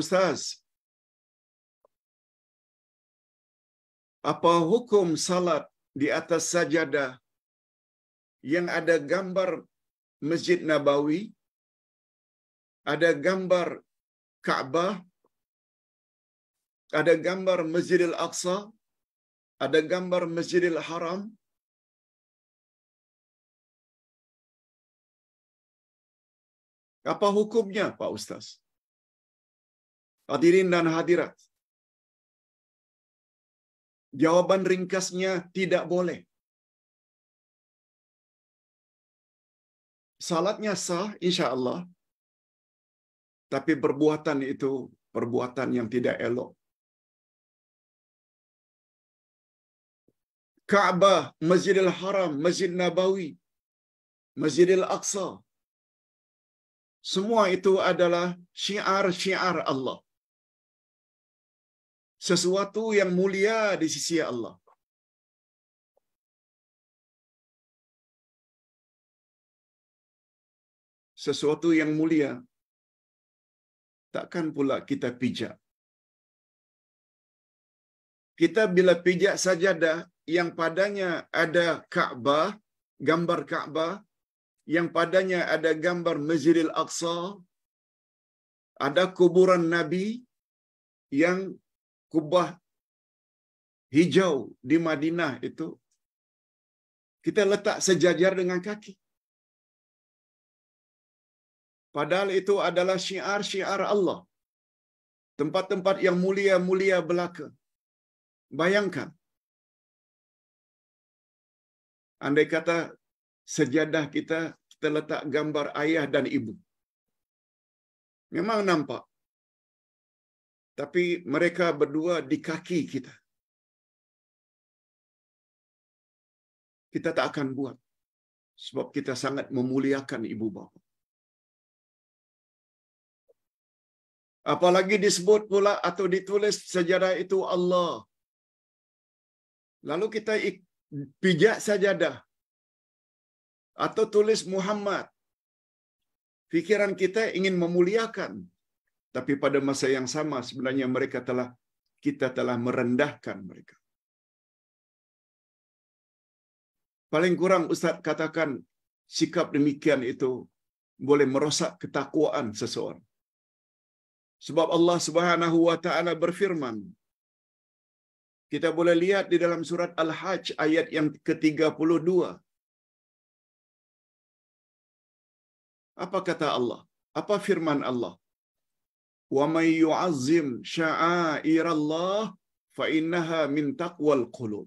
Ustaz, apa hukum salat di atas sajadah yang ada gambar Masjid Nabawi, ada gambar Ka'bah, ada gambar Masjidil Aqsa, ada gambar Masjidil Haram. Apa hukumnya, Pak Ustaz? Hadirin dan hadirat. Jawaban ringkasnya tidak boleh. Salatnya sah, insya Allah. Tapi perbuatan itu perbuatan yang tidak elok. Ka'bah, Masjidil Haram, Masjid Nabawi, Masjidil Aqsa. Semua itu adalah syiar-syiar Allah sesuatu yang mulia di sisi Allah. Sesuatu yang mulia takkan pula kita pijak. Kita bila pijak sajadah yang padanya ada Ka'bah, gambar Ka'bah, yang padanya ada gambar Masjidil Aqsa, ada kuburan Nabi yang kubah hijau di Madinah itu kita letak sejajar dengan kaki. Padahal itu adalah syiar-syiar Allah. Tempat-tempat yang mulia-mulia belaka. Bayangkan. Andai kata sejadah kita, kita letak gambar ayah dan ibu. Memang nampak. Tapi mereka berdua di kaki kita. Kita tak akan buat. Sebab kita sangat memuliakan ibu bapa. Apalagi disebut pula atau ditulis sejarah itu Allah. Lalu kita pijak sajadah. Atau tulis Muhammad. Pikiran kita ingin memuliakan. Tapi pada masa yang sama sebenarnya mereka telah kita telah merendahkan mereka. Paling kurang Ustaz katakan sikap demikian itu boleh merosak ketakwaan seseorang. Sebab Allah Subhanahu wa taala berfirman, kita boleh lihat di dalam surat Al-Hajj ayat yang ke-32. Apa kata Allah? Apa firman Allah? وَمَنْ يُعَزِّمْ شَعَائِرَ اللَّهِ فَإِنَّهَا مِنْ تَقْوَى الْقُلُوبِ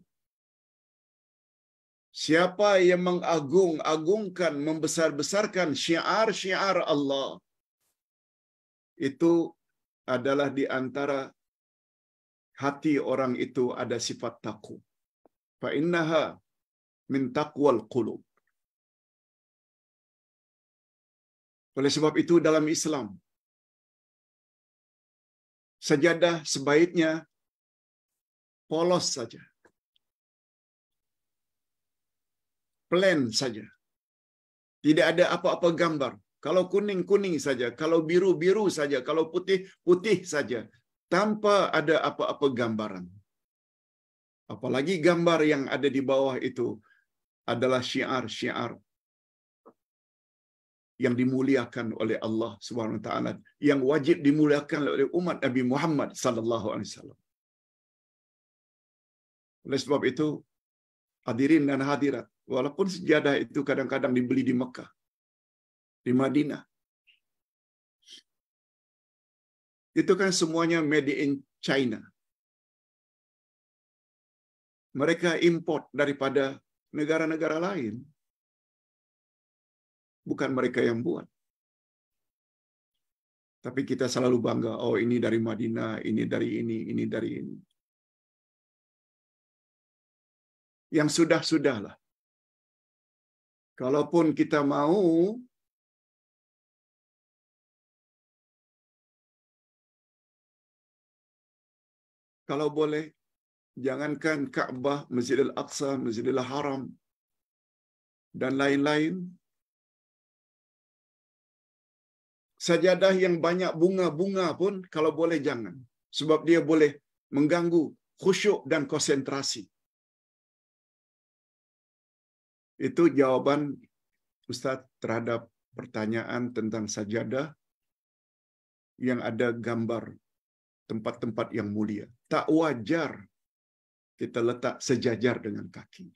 Siapa yang mengagung-agungkan, membesar-besarkan syiar-syiar Allah, itu adalah di antara hati orang itu ada sifat takut. Fa innaha min taqwal qulub. Oleh sebab itu dalam Islam Sejadah sebaiknya polos saja. Plan saja. Tidak ada apa-apa gambar. Kalau kuning, kuning saja. Kalau biru, biru saja. Kalau putih, putih saja. Tanpa ada apa-apa gambaran. Apalagi gambar yang ada di bawah itu adalah syiar-syiar yang dimuliakan oleh Allah Subhanahu wa taala yang wajib dimuliakan oleh umat Nabi Muhammad sallallahu alaihi wasallam. Oleh sebab itu hadirin dan hadirat, walaupun sejadah itu kadang-kadang dibeli di Mekah, di Madinah. Itu kan semuanya made in China. Mereka import daripada negara-negara lain bukan mereka yang buat. Tapi kita selalu bangga, oh ini dari Madinah, ini dari ini, ini dari ini. Yang sudah-sudahlah. Kalaupun kita mau kalau boleh jangankan Ka'bah, Masjidil Aqsa, Masjidil Haram dan lain-lain Sajadah yang banyak bunga-bunga pun kalau boleh jangan. Sebab dia boleh mengganggu khusyuk dan konsentrasi. Itu jawaban Ustaz terhadap pertanyaan tentang sajadah yang ada gambar tempat-tempat yang mulia. Tak wajar kita letak sejajar dengan kaki.